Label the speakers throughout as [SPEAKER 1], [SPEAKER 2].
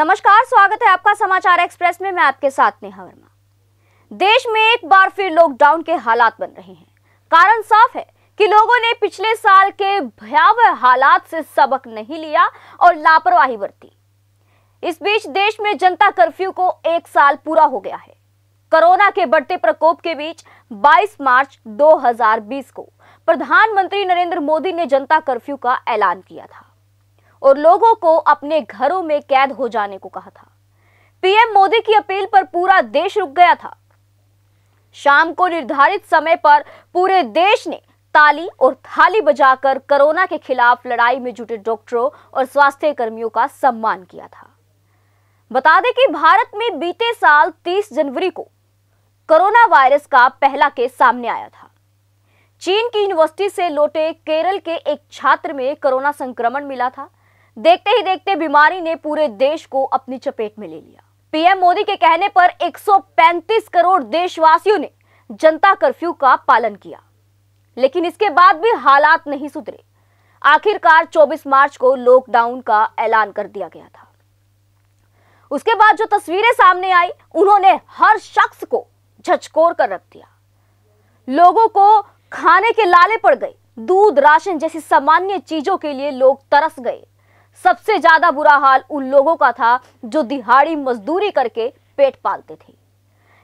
[SPEAKER 1] नमस्कार स्वागत है आपका समाचार एक्सप्रेस में मैं आपके साथ नेहा वर्मा देश में एक बार फिर लॉकडाउन के हालात बन रहे हैं कारण साफ है कि लोगों ने पिछले साल के भयावह हालात से सबक नहीं लिया और लापरवाही बरती इस बीच देश में जनता कर्फ्यू को एक साल पूरा हो गया है कोरोना के बढ़ते प्रकोप के बीच 22 मार्च 2020 को प्रधानमंत्री नरेंद्र मोदी ने जनता कर्फ्यू का ऐलान किया था और लोगों को अपने घरों में कैद हो जाने को कहा था पीएम मोदी की अपील पर पूरा देश रुक गया था शाम को निर्धारित समय पर पूरे देश ने ताली और थाली बजाकर कोरोना के खिलाफ लड़ाई में जुटे डॉक्टरों और स्वास्थ्य कर्मियों का सम्मान किया था बता दें कि भारत में बीते साल 30 जनवरी को कोरोना वायरस का पहला केस सामने आया था चीन की यूनिवर्सिटी से लौटे केरल के एक छात्र में कोरोना संक्रमण मिला था देखते ही देखते बीमारी ने पूरे देश को अपनी चपेट में ले लिया पीएम मोदी के कहने पर 135 करोड़ देशवासियों ने जनता कर्फ्यू का पालन किया लेकिन इसके बाद भी हालात नहीं सुधरे आखिरकार 24 मार्च को लॉकडाउन का ऐलान कर दिया गया था उसके बाद जो तस्वीरें सामने आई उन्होंने हर शख्स को झचकोर कर रख दिया लोगों को खाने के लाले पड़ गए दूध राशन जैसी सामान्य चीजों के लिए लोग तरस गए सबसे ज्यादा बुरा हाल उन लोगों का था जो दिहाड़ी मजदूरी करके पेट पालते थे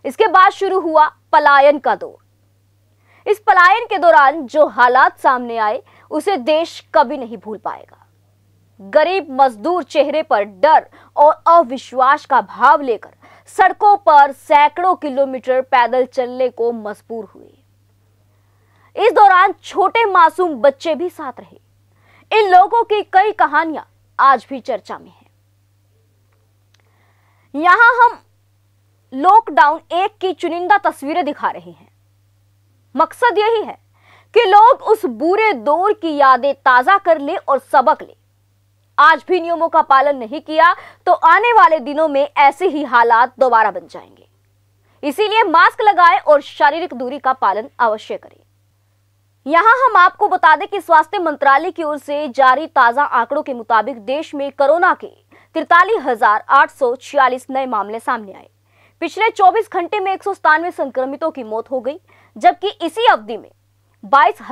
[SPEAKER 1] इसके बाद शुरू हुआ पलायन का दौर इस पलायन के दौरान जो हालात सामने आए उसे देश कभी नहीं भूल पाएगा गरीब मजदूर चेहरे पर डर और अविश्वास का भाव लेकर सड़कों पर सैकड़ों किलोमीटर पैदल चलने को मजबूर हुए इस दौरान छोटे मासूम बच्चे भी साथ रहे इन लोगों की कई कहानियां आज भी चर्चा में है यहां हम लॉकडाउन एक की चुनिंदा तस्वीरें दिखा रहे हैं मकसद यही है कि लोग उस बुरे दौर की यादें ताजा कर ले और सबक ले आज भी नियमों का पालन नहीं किया तो आने वाले दिनों में ऐसे ही हालात दोबारा बन जाएंगे इसीलिए मास्क लगाएं और शारीरिक दूरी का पालन अवश्य करें यहाँ हम आपको बता दें कि स्वास्थ्य मंत्रालय की ओर से जारी ताजा आंकड़ों के मुताबिक देश में कोरोना के तिरतालीस नए मामले सामने आए पिछले 24 घंटे में एक संक्रमितों की मौत हो गई जबकि इसी अवधि में बाईस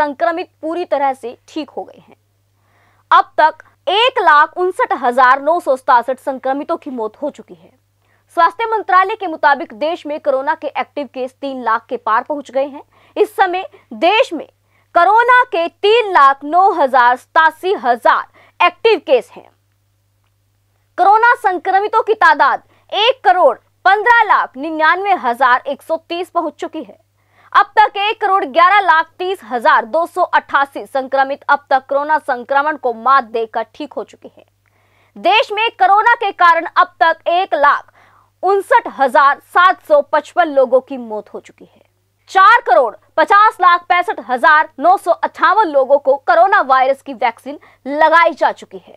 [SPEAKER 1] संक्रमित पूरी तरह से ठीक हो गए हैं अब तक एक लाख उनसठ हजार नौ सौ संक्रमितों की मौत हो चुकी है स्वास्थ्य मंत्रालय के मुताबिक देश में कोरोना के एक्टिव केस तीन लाख के पार पहुंच गए हैं इस समय देश में कोरोना के तीन लाख नौ हजार सतासी हजार एक्टिव केस हैं कोरोना संक्रमितों की तादाद एक करोड़ पंद्रह लाख निन्यानवे हजार एक सौ तीस पहुंच चुकी है अब तक एक करोड़ ग्यारह लाख तीस हजार दो सौ अट्ठासी संक्रमित अब तक कोरोना संक्रमण को मात देकर ठीक हो चुके हैं देश में कोरोना के कारण अब तक एक लाख उनसठ हजार सात सौ पचपन लोगों की मौत हो चुकी है चार करोड़ पचास लाख पैंसठ हजार नौ सौ अट्ठावन लोगों को कोरोना वायरस की वैक्सीन लगाई जा चुकी है